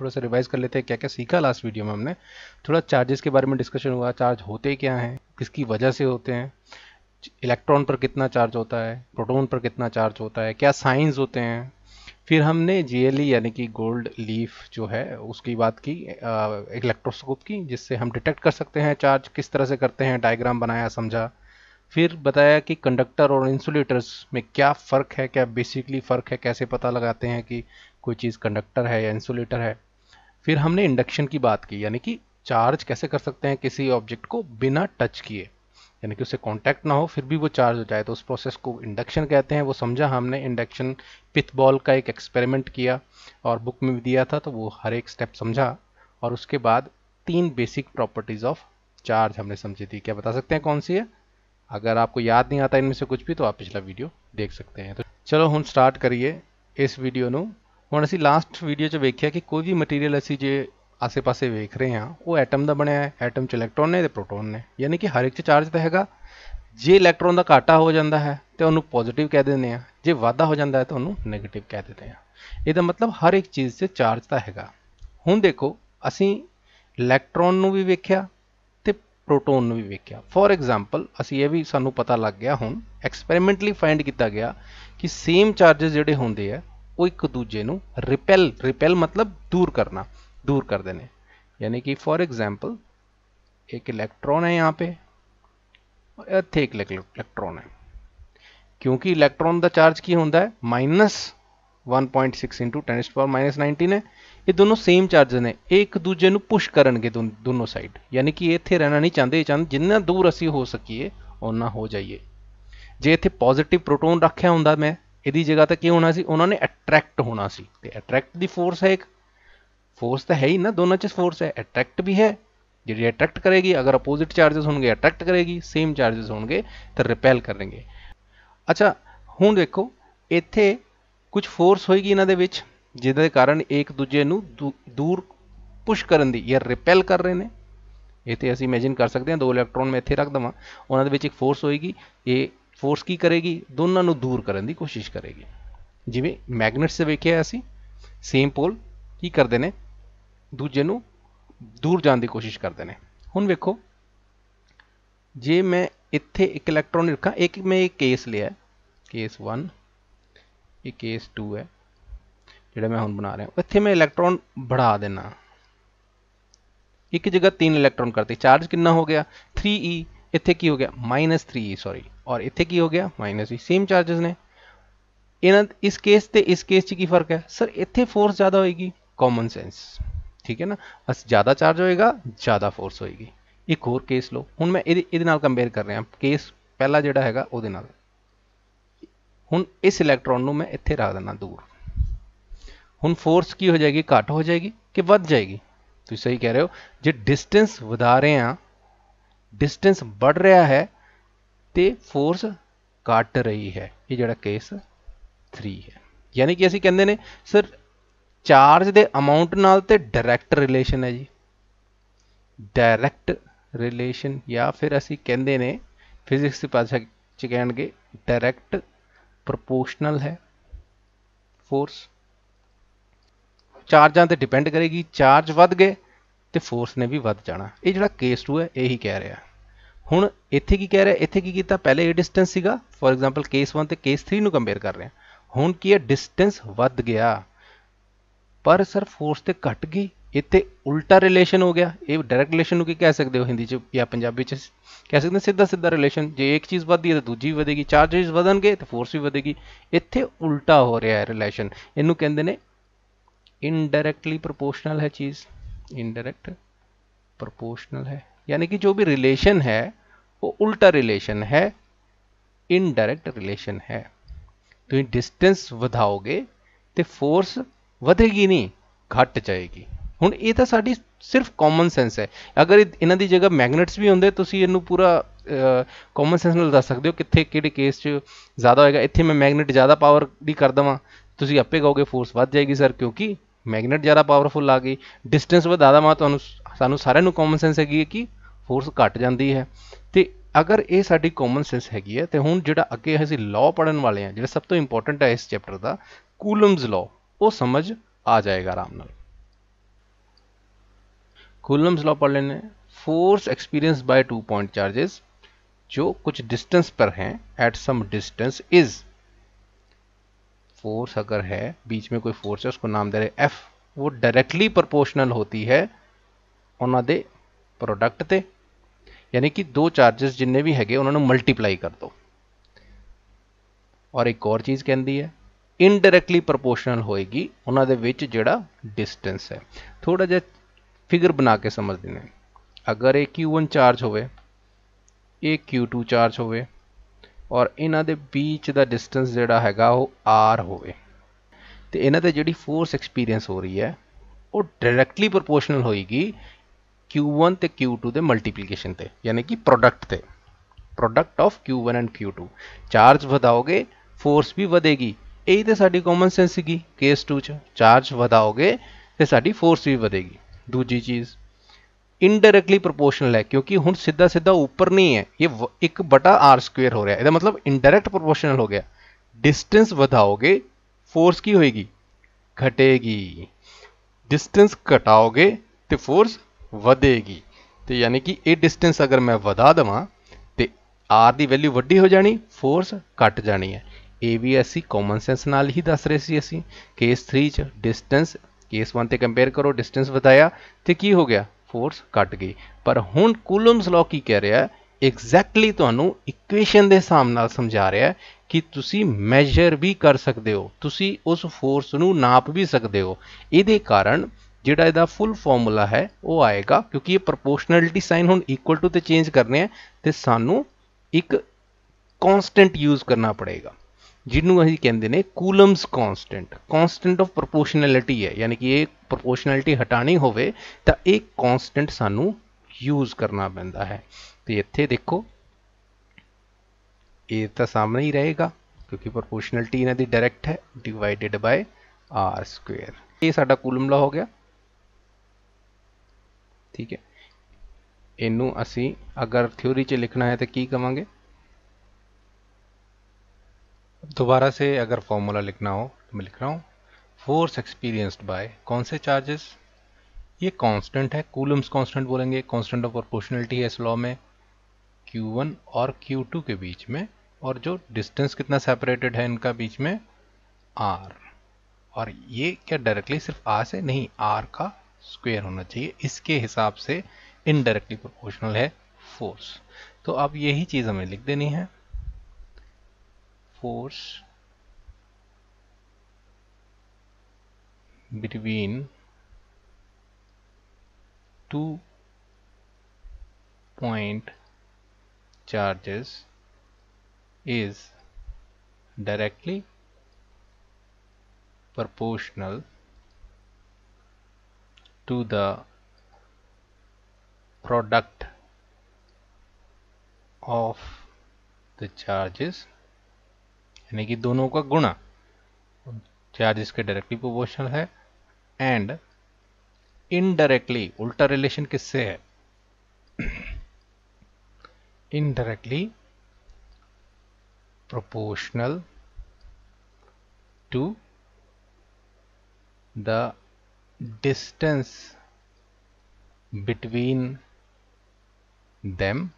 थोड़ा सा रिवाइज कर लेते हैं क्या क्या सीखा लास्ट वीडियो में हमने थोड़ा चार्जेस के बारे में डिस्कशन हुआ चार्ज होते क्या हैं किसकी वजह से होते हैं इलेक्ट्रॉन पर कितना चार्ज होता है प्रोटोन पर कितना चार्ज होता है क्या साइंस होते हैं फिर हमने जी यानी कि गोल्ड लीफ जो है उसकी बात की इलेक्ट्रोस्कोप की जिससे हम डिटेक्ट कर सकते हैं चार्ज किस तरह से करते हैं डायग्राम बनाया समझा फिर बताया कि कंडक्टर और इंसुलेटर्स में क्या फ़र्क है क्या बेसिकली फ़र्क है कैसे पता लगाते हैं कि कोई चीज़ कंडक्टर है या इंसुलेटर है फिर हमने इंडक्शन की बात की यानी कि चार्ज कैसे कर सकते हैं किसी ऑब्जेक्ट को बिना टच किए यानी कि उससे कांटेक्ट ना हो फिर भी वो चार्ज हो जाए तो उस प्रोसेस को इंडक्शन कहते हैं वो समझा हमने इंडक्शन पिथ बॉल का एक एक्सपेरिमेंट किया और बुक में भी दिया था तो वो हर एक स्टेप समझा और उसके बाद तीन बेसिक प्रॉपर्टीज़ ऑफ चार्ज हमने समझी थी क्या बता सकते हैं कौन सी है अगर आपको याद नहीं आता इनमें से कुछ भी तो आप पिछला वीडियो देख सकते हैं तो चलो हम स्टार्ट करिए इस वीडियो न ਹੁਣ ਅਸੀਂ ਲਾਸਟ ਵੀਡੀਓ 'ਚ ਵੇਖਿਆ ਕਿ ਕੋਈ ਵੀ ਮਟੀਰੀਅਲ ਅਸੀਂ ਜੇ ਆਸੇ-ਪਾਸੇ ਵੇਖ ਰਹੇ ਹਾਂ ਉਹ ਐਟਮ ਦਾ ਬਣਿਆ ਹੈ ਐਟਮ 'ਚ ਇਲੈਕਟ੍ਰੋਨ ਨੇ ਤੇ ਪ੍ਰੋਟੋਨ ਨੇ ਯਾਨੀ ਕਿ ਹਰ ਇੱਕ 'ਚ ਚਾਰਜ ਤਾਂ ਹੈਗਾ ਜੇ ਇਲੈਕਟ੍ਰੋਨ ਦਾ ਘਾਟਾ ਹੋ ਜਾਂਦਾ ਹੈ ਤੇ ਉਹਨੂੰ ਪੋਜ਼ਿਟਿਵ ਕਹਿ ਦਿੰਦੇ ਆ ਜੇ ਵਾਧਾ ਹੋ ਜਾਂਦਾ ਹੈ ਤਾਂ ਉਹਨੂੰ ਨੈਗੇਟਿਵ ਕਹਿ ਦਿੰਦੇ ਆ ਇਹਦਾ ਮਤਲਬ ਹਰ ਇੱਕ ਚੀਜ਼ 'ਚ ਚਾਰਜ ਤਾਂ ਹੈਗਾ ਹੁਣ ਦੇਖੋ ਅਸੀਂ ਇਲੈਕਟ੍ਰੋਨ ਨੂੰ ਵੀ ਵੇਖਿਆ ਤੇ ਪ੍ਰੋਟੋਨ ਨੂੰ ਵੀ ਵੇਖਿਆ ਫੋਰ ਐਗਜ਼ਾਮਪਲ ਅਸੀਂ ਇਹ ਵੀ ਸਾਨੂੰ ਪਤਾ ਲੱਗ ਗਿਆ ਹੁਣ ਐਕਸਪੈਰੀਮੈਂਟਲੀ ਫਾਈਂਡ ਕੀਤਾ ਗਿਆ ਕਿ ਸੇਮ ਚਾਰजेस ਜਿਹੜੇ ਹੁੰਦੇ ਆ वो एक दूजे रिपेल रिपेल मतलब दूर करना दूर कर देने यानी कि फॉर एग्जाम्पल एक इलेक्ट्रॉन है यहाँ पे इतने एक इलेक्ट्रॉन है क्योंकि इलेक्ट्रॉन का चार्ज की होंगे है minus one point six into ten power minus nineteen है ये दोनों सेम चार्ज ने एक दूजे पुश करे दोनों साइड यानी कि इतने रहना नहीं चाहते चाहते जिन्ना दूर असी हो सकी उन्ना हो जाइए जे इतने पॉजिटिव प्रोटोन रखे हों मैं ਇਹਦੀ ਜਗ੍ਹਾ ਤੇ ਕੀ ਹੋਣਾ ਸੀ ਉਹਨਾਂ ਨੇ ਅਟਰੈਕਟ ਹੋਣਾ ਸੀ ਤੇ ਅਟਰੈਕਟ ਦੀ ਫੋਰਸ ਹੈ ਇੱਕ ਫੋਰਸ ਤਾਂ ਹੈ ਹੀ ਨਾ ਦੋਨਾਂ 'ਚ ਫੋਰਸ ਹੈ ਅਟਰੈਕਟ ਵੀ ਹੈ ਜਿਹੜੀ ਅਟਰੈਕਟ ਕਰੇਗੀ ਅਗਰ ਆਪੋਜ਼ਿਟ ਚਾਰजेस ਹੋਣਗੇ ਅਟਰੈਕਟ ਕਰੇਗੀ ਸੇਮ ਚਾਰजेस ਹੋਣਗੇ ਤਾਂ ਰਿਪੈਲ ਕਰਨਗੇ ਅੱਛਾ ਹੁਣ ਦੇਖੋ ਇੱਥੇ ਕੁਝ ਫੋਰਸ ਹੋਏਗੀ ਇਹਨਾਂ ਦੇ ਵਿੱਚ ਜਿਹਦੇ ਕਾਰਨ ਇੱਕ ਦੂਜੇ ਨੂੰ ਦੂਰ ਪੁਸ਼ ਕਰਨ ਦੀ ਜਾਂ ਰਿਪੈਲ ਕਰ ਰਹੇ ਨੇ ਇਹ ਤੇ ਅਸੀਂ ਇਮੇਜਿਨ ਕਰ ਸਕਦੇ ਹਾਂ ਦੋ ਇਲੈਕਟ੍ਰੋਨ ਮੈਂ ਇੱਥੇ ਰੱਖ ਦਵਾਂ ਉਹਨਾਂ ਦੇ ਵਿੱਚ ਇੱਕ ਫੋਰਸ ਹੋਏਗੀ ਇਹ ਫੋਰਸ ਕੀ ਕਰੇਗੀ ਦੋਨਾਂ ਨੂੰ ਦੂਰ ਕਰਨ ਦੀ ਕੋਸ਼ਿਸ਼ ਕਰੇਗੀ ਜਿਵੇਂ ਮੈਗਨੇਟਸ ਦੇ ਵੇਖਿਆ ਸੀ ਸੇਮ ਪੋਲ ਕੀ ਕਰਦੇ ਨੇ ਦੂਜੇ ਨੂੰ ਦੂਰ ਜਾਣ ਦੀ ਕੋਸ਼ਿਸ਼ ਕਰਦੇ ਨੇ ਹੁਣ ਵੇਖੋ ਜੇ ਮੈਂ ਇੱਥੇ ਇੱਕ ਇਲੈਕਟ੍ਰੋਨ ਰੱਖਾਂ ਇੱਕ ਮੈਂ ਇੱਕ ਕੇਸ ਲਿਆ ਕੇਸ 1 ਇਹ ਕੇਸ 2 ਹੈ ਜਿਹੜਾ ਮੈਂ ਹੁਣ ਬਣਾ ਰਿਹਾ ਇੱਥੇ ਮੈਂ ਇਲੈਕਟ੍ਰੋਨ ਬੜਾ ਦੇਣਾ ਇੱਕ ਜਗ੍ਹਾ 3 ਇਲੈਕਟ੍ਰੋਨ ਕਰਤੇ ਚਾਰਜ ਕਿੰਨਾ ਹੋ ਗਿਆ 3e इथे की हो गया माइनस थ्री सॉरी और इतने की हो गया माइनस ई सेम चार्जेस ने इन इस केस से इस केस च की फर्क है सर इतने फोर्स ज्यादा होगी कॉमन सेंस ठीक है ना अस ज्यादा चार्ज होएगा ज्यादा फोर्स होएगी एक होर केस लो हूँ मैं ये कंपेयर कर रहा केस पहला जोड़ा है वो हूँ इस इलैक्ट्रॉन मैं इतने रख देना दूर हूँ फोर्स की हो जाएगी घट हो जाएगी कि बद जाएगी तो सही कह रहे हो जो डिस्टेंस वा रहे हैं ਡਿਸਟੈਂਸ ਵੱਧ ਰਿਹਾ ਹੈ ਤੇ ਫੋਰਸ ਘਟ ਰਹੀ ਹੈ ਇਹ ਜਿਹੜਾ ਕੇਸ 3 ਹੈ ਯਾਨੀ ਕਿ ਅਸੀਂ ਕਹਿੰਦੇ ਨੇ ਸਰ ਚਾਰਜ ਦੇ ਅਮਾਉਂਟ ਨਾਲ ਤੇ ਡਾਇਰੈਕਟ ਰਿਲੇਸ਼ਨ ਹੈ ਜੀ ਡਾਇਰੈਕਟ ਰਿਲੇਸ਼ਨ ਜਾਂ ਫਿਰ ਅਸੀਂ ਕਹਿੰਦੇ ਨੇ ਫਿਜ਼ਿਕਸ ਦੀ ਪਾਸੇ ਚ ਕਹਿਣਗੇ ਡਾਇਰੈਕਟ ਪ੍ਰੋਪੋਰਸ਼ਨਲ ਹੈ ਫੋਰਸ ਚਾਰਜਾਂ ਤੇ ਡਿਪੈਂਡ ਕਰੇਗੀ ਚਾਰਜ ਵੱਧ ਗਏ ਤੇ ਫੋਰਸ ਨੇ ਵੀ ਵੱਧ ਜਾਣਾ ਇਹ ਜਿਹੜਾ ਕੇਸ 2 ਹੈ ਇਹੀ ਕਹਿ ਰਿਹਾ ਹੁਣ ਇੱਥੇ ਕੀ ਕਹਿ ਰਿਹਾ ਇੱਥੇ ਕੀ ਕੀਤਾ ਪਹਿਲੇ ਇਹ ਡਿਸਟੈਂਸ ਸੀਗਾ ਫੋਰ ਐਗਜ਼ਾਮਪਲ ਕੇਸ 1 ਤੇ ਕੇਸ 3 ਨੂੰ ਕੰਪੇਅਰ ਕਰ ਰਹੇ ਹੁਣ ਕੀ ਹੈ ਡਿਸਟੈਂਸ ਵੱਧ ਗਿਆ ਪਰ ਸਰ ਫੋਰਸ ਤੇ ਘਟ ਗਈ ਇੱਥੇ ਉਲਟਾ ਰਿਲੇਸ਼ਨ ਹੋ ਗਿਆ ਇਹ ਡਾਇਰੈਕਟ ਰਿਲੇਸ਼ਨ ਨੂੰ ਕੀ ਕਹਿ ਸਕਦੇ ਹੋ ਹਿੰਦੀ ਚ ਜਾਂ ਪੰਜਾਬੀ ਚ ਕਹਿ ਸਕਦੇ ਸਿੱਧਾ ਸਿੱਧਾ ਰਿਲੇਸ਼ਨ ਜੇ ਇੱਕ ਚੀਜ਼ ਵੱਧਦੀ ਹੈ ਤਾਂ ਦੂਜੀ ਵੀ ਵਧੇਗੀ ਚਾਰजेस ਵਧਣਗੇ ਤਾਂ ਫੋਰਸ ਵੀ ਵਧੇਗੀ ਇੱਥੇ ਉਲਟਾ ਹੋ ਰਿਹਾ ਹੈ ਰਿਲੇਸ਼ਨ ਇਹਨੂੰ ਕਹਿੰਦੇ ਨੇ ਇਨਡਾਇਰੈਕਟਲੀ ਪ੍ਰੋਪੋਰਸ਼ਨਲ ਹੈ ਚੀਜ਼ इनडायरेक्ट प्रोपोर्शनल है यानी कि जो भी रिलेशन है वो उल्टा रिलेशन है इनडायरेक्ट रिलेशन है तो ये डिस्टेंस वधाओगे तो फोर्स वधेगी नहीं घट जाएगी हूँ ये तो सा सिर्फ कॉमन सेंस है अगर इन की जगह मैगनेट्स भी होंगे तो इनू पूरा कॉमन सेंस में दस सकते हो कितने केस ज़्यादा होगा इतने मैं मैगनेट ज़्यादा पावर भी कर देव तुम आपे कहो फोर्स बढ़ जाएगी सर क्योंकि ਮੈਗਨੇਟ ਜ਼ਿਆਦਾ ਪਾਵਰਫੁਲ ਆ ਗਈ ਡਿਸਟੈਂਸ ਵਧਾਦਾ ਮਾ ਤੁਹਾਨੂੰ ਸਾਨੂੰ ਸਾਰਿਆਂ ਨੂੰ ਕਾਮਨ ਸੈਂਸ ਹੈਗੀ ਹੈ ਕਿ ਫੋਰਸ ਘਟ ਜਾਂਦੀ ਹੈ ਤੇ ਅਗਰ ਇਹ ਸਾਡੀ ਕਾਮਨ ਸੈਂਸ ਹੈਗੀ ਹੈ ਤੇ ਹੁਣ ਜਿਹੜਾ ਅੱਗੇ ਅਸੀਂ ਲਾਅ ਪੜਨ ਵਾਲੇ ਆ ਜਿਹੜਾ ਸਭ ਤੋਂ ਇੰਪੋਰਟੈਂਟ ਹੈ ਇਸ ਚੈਪਟਰ ਦਾ ਕੂਲਮਸ ਲਾਅ ਉਹ ਸਮਝ ਆ ਜਾਏਗਾ ਆਰਾਮ ਨਾਲ ਕੂਲਮਸ ਲਾਅ ਪੜ ਲੈਣੇ force experience by two point charges ਜੋ ਕੁਝ ਡਿਸਟੈਂਸ ਪਰ ਹੈ at some distance is force अगर है बीच में कोई फोर्स है उसको नाम दे रहे एफ वो डायरेक्टली प्रोपोर्शनल होती है उन्होंने प्रोडक्ट से यानी कि दो चार्जेस जिन्हें भी है उन्होंने मल्टीप्लाई कर दो और एक और चीज कहती है इनडायरैक्टली प्रोपोर्शनल होएगी उन्होंने जोड़ा डिस्टेंस है थोड़ा जहा फिगर बना के समझ देने अगर एक क्यू वन चार्ज हो क्यू टू चार्ज हो ਔਰ ਇਹਨਾਂ ਦੇ ਵਿੱਚ ਦਾ ਡਿਸਟੈਂਸ ਜਿਹੜਾ ਹੈਗਾ ਉਹ r ਹੋਵੇ ਤੇ ਇਹਨਾਂ ਤੇ ਜਿਹੜੀ ਫੋਰਸ ਐਕਸਪੀਰੀਅੰਸ ਹੋ ਰਹੀ ਹੈ ਉਹ ਡਾਇਰੈਕਟਲੀ ਪ੍ਰੋਪੋਰਸ਼ਨਲ ਹੋਏਗੀ q1 ਤੇ q2 ਦੇ ਮਲਟੀਪਲੀਕੇਸ਼ਨ ਤੇ ਯਾਨੀ ਕਿ ਪ੍ਰੋਡਕਟ ਤੇ product of q1 and q2 charge ਵਧਾਓਗੇ ਫੋਰਸ ਵੀ ਵਧੇਗੀ ਇਹ ਤੇ ਸਾਡੀ ਕਾਮਨ ਸੈਂਸ ਸੀਗੀ ਕੇਸ 2 ਚ ਚਾਰਜ ਵਧਾਓਗੇ ਤੇ ਸਾਡੀ ਫੋਰਸ ਵੀ ਵਧੇਗੀ ਦੂਜੀ ਚੀਜ਼ ਇਨਡਾਇਰੈਕਟਲੀ ਪ੍ਰੋਪੋਰਸ਼ਨਲ ਹੈ ਕਿਉਂਕਿ ਹੁਣ ਸਿੱਧਾ ਸਿੱਧਾ ਉੱਪਰ ਨਹੀਂ ਹੈ ਇਹ 1 ਬਟਾ r ਸਕੁਅਰ ਹੋ ਰਿਹਾ ਇਹਦਾ ਮਤਲਬ ਇਨਡਾਇਰੈਕਟ ਪ੍ਰੋਪੋਰਸ਼ਨਲ ਹੋ ਗਿਆ ਡਿਸਟੈਂਸ ਵਧਾਓਗੇ ਫੋਰਸ ਕੀ ਹੋਏਗੀ ਘਟੇਗੀ ਡਿਸਟੈਂਸ ਘਟਾਓਗੇ ਤੇ ਫੋਰਸ ਵਧੇਗੀ ਤੇ ਯਾਨੀ ਕਿ ਇਹ ਡਿਸਟੈਂਸ ਅਗਰ ਮੈਂ ਵਧਾ ਦਵਾਂ ਤੇ r ਦੀ ਵੈਲਿਊ ਵੱਡੀ ਹੋ ਜਾਣੀ ਫੋਰਸ ਘਟ ਜਾਣੀ ਹੈ ਇਹ ਵੀ ਅਸੀਂ ਕਾਮਨ ਸੈਂਸ ਨਾਲ ਹੀ ਦੱਸ ਰਹੇ ਸੀ ਅਸੀਂ ਕੇਸ 3 ਚ ਡਿਸਟੈਂਸ ਕੇਸ 1 ਤੇ ਕੰਪੇਅਰ ਕਰੋ ਡਿਸਟੈਂਸ ਵਧਾਇਆ ਤੇ ਕੀ ਹੋ ਗਿਆ ਫੋਰਸ ਕੱਟ ਗਈ ਪਰ ਹੁਣ ਕੂਲਮਸ ਲਾਅ ਕੀ ਕਹਿ ਰਿਹਾ ਹੈ ਐਗਜ਼ੈਕਟਲੀ ਤੁਹਾਨੂੰ ਇਕੁਏਸ਼ਨ ਦੇ ਹਿਸਾਬ ਨਾਲ ਸਮਝਾ ਰਿਹਾ ਹੈ ਕਿ ਤੁਸੀਂ ਮੈਜਰ ਵੀ ਕਰ ਸਕਦੇ ਹੋ ਤੁਸੀਂ ਉਸ ਫੋਰਸ ਨੂੰ ਨਾਪ ਵੀ ਸਕਦੇ ਹੋ ਇਹਦੇ ਕਾਰਨ ਜਿਹੜਾ ਇਹਦਾ ਫੁੱਲ ਫਾਰਮੂਲਾ ਹੈ ਉਹ ਆਏਗਾ ਕਿਉਂਕਿ ਇਹ ਪ੍ਰੋਪੋਰਸ਼ਨੈਲਿਟੀ ਸਾਈਨ ਹੁਣ ਇਕੁਅਲ ਟੂ ਤੇ ਚੇਂਜ ਕਰਨੇ ਆ ਤੇ ਸਾਨੂੰ ਇੱਕ ਕਨਸਟੈਂਟ ਯੂਜ਼ ਕਰਨਾ ਪੜੇਗਾ ਜਿਹਨੂੰ ਅਸੀਂ ਕਹਿੰਦੇ ਨੇ Coulomb's constant constant of proportionality ਹੈ ਯਾਨੀ ਕਿ ਇਹ ਪ੍ਰੋਪੋਰਸ਼ਨੈਲਿਟੀ ਹਟਾਣੀ ਹੋਵੇ ਤਾਂ ਇਹ ਕਨਸਟੈਂਟ ਸਾਨੂੰ ਯੂਜ਼ ਕਰਨਾ ਪੈਂਦਾ ਹੈ ਤੇ ਇੱਥੇ ਦੇਖੋ ਇਹ ਤਾਂ ਸਾਹਮਣੇ ਹੀ ਰਹੇਗਾ ਕਿਉਂਕਿ ਪ੍ਰੋਪੋਰਸ਼ਨੈਲਿਟੀ ਇਹਨਾਂ ਦੀ ਡਾਇਰੈਕਟ ਹੈ ਡਿਵਾਈਡਡ ਬਾਈ r ਸਕੁਅਰ ਇਹ ਸਾਡਾ ਕੂਲਮ ਲਾ ਹੋ ਗਿਆ ਠੀਕ ਹੈ ਇਹਨੂੰ ਅਸੀਂ ਅਗਰ ਥਿਉਰੀ 'ਚ ਲਿਖਣਾ ਹੈ ਤਾਂ ਕੀ ਕਵਾਂਗੇ दोबारा से अगर फॉर्मूला लिखना हो तो मैं लिख रहा हूँ फोर्स एक्सपीरियंस्ड बाय कौन से चार्जेस ये कांस्टेंट है कूलम्स कांस्टेंट बोलेंगे कांस्टेंट ऑफ प्रोपोर्शनलिटी है इस लॉ में Q1 और Q2 के बीच में और जो डिस्टेंस कितना सेपरेटेड है इनका बीच में R और ये क्या डायरेक्टली सिर्फ R से नहीं R का स्क्वेयर होना चाहिए इसके हिसाब से इनडायरेक्टली प्रोपोर्शनल है फोर्स तो अब यही चीज़ हमें लिख देनी है force between two point charges is directly proportional to the product of the charges यानी कि दोनों का गुणा चार्ज इसके डायरेक्टली प्रोपोर्शनल है एंड इनडायरेक्टली उल्टा रिलेशन किससे है indirectly proportional to the distance between them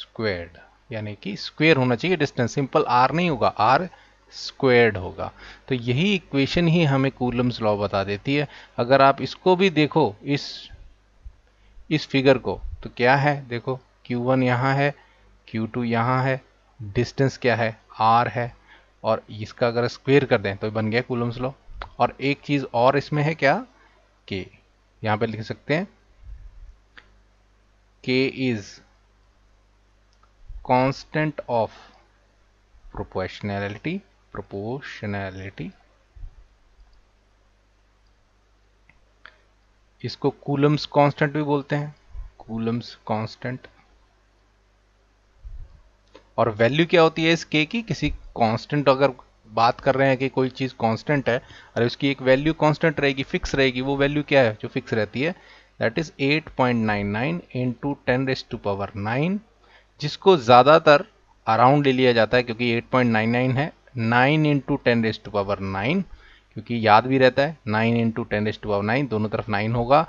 squared यानी कि स्क्वेयर होना चाहिए डिस्टेंस सिंपल आर नहीं होगा आर स्क्वेयर्ड होगा तो यही इक्वेशन ही हमें कूलम्स लॉ बता देती है अगर आप इसको भी देखो इस इस फिगर को तो क्या है देखो Q1 वन यहाँ है Q2 टू यहाँ है डिस्टेंस क्या है R है और इसका अगर स्क्वेयर कर दें तो बन गया कूलम्स लॉ और एक चीज़ और इसमें है क्या K यहाँ पे लिख सकते हैं K is constant of proportionality proportionality इसको कूलम्स कांस्टेंट भी बोलते हैं कूलम्स कांस्टेंट और वैल्यू क्या होती है इस के की किसी कांस्टेंट अगर बात कर रहे हैं कि कोई चीज़ कांस्टेंट है और उसकी एक वैल्यू कांस्टेंट रहेगी फिक्स रहेगी वो वैल्यू क्या है जो फिक्स रहती है that is 8.99 point nine nine into ten raise to power nine जिसको ज़्यादातर अराउंड ले लिया जाता है क्योंकि 8.99 है 9 into ten raise to power 9 क्योंकि याद भी रहता है 9 into ten raise to power 9 दोनों तरफ 9 होगा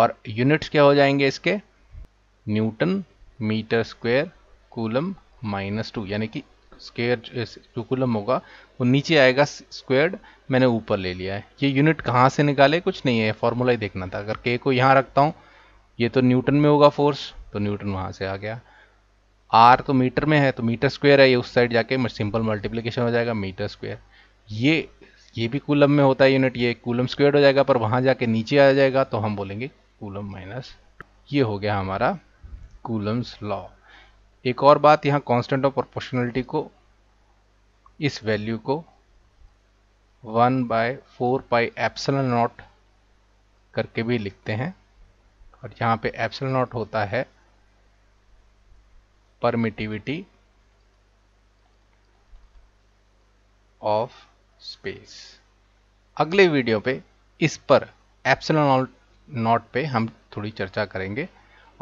और यूनिट्स क्या हो जाएंगे इसके newton metre square coulomb minus two यानी कि स्क्वेयर जो कूलम होगा वो नीचे आएगा स्क्वेयर्ड मैंने ऊपर ले लिया है ये यूनिट कहाँ से निकाले कुछ नहीं है फॉर्मूला ही देखना था अगर के को यहाँ रखता हूँ ये तो न्यूटन में होगा फोर्स तो न्यूटन वहाँ से आ गया आर तो मीटर में है तो मीटर स्क्वायर है ये उस साइड जाके सिंपल मल्टीप्लीकेशन हो जाएगा मीटर स्क्वायर ये ये भी कूलम में होता है यूनिट ये कूलम स्क्वायर हो जाएगा पर वहाँ जाके नीचे आ जाएगा तो हम बोलेंगे कूलम माइनस ये हो गया हमारा कूलम्स लॉ एक और बात यहाँ कांस्टेंट ऑफ प्रोपोर्शनलिटी को इस वैल्यू को one by four pi epsilon naught करके भी लिखते हैं और यहाँ पे एप्सल नॉट होता है permittivity ऑफ स्पेस अगले वीडियो पे इस पर एप्सलॉन नॉट पे हम थोड़ी चर्चा करेंगे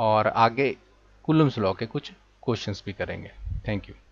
और आगे कुलम्स लॉ के कुछ क्वेश्चंस भी करेंगे थैंक यू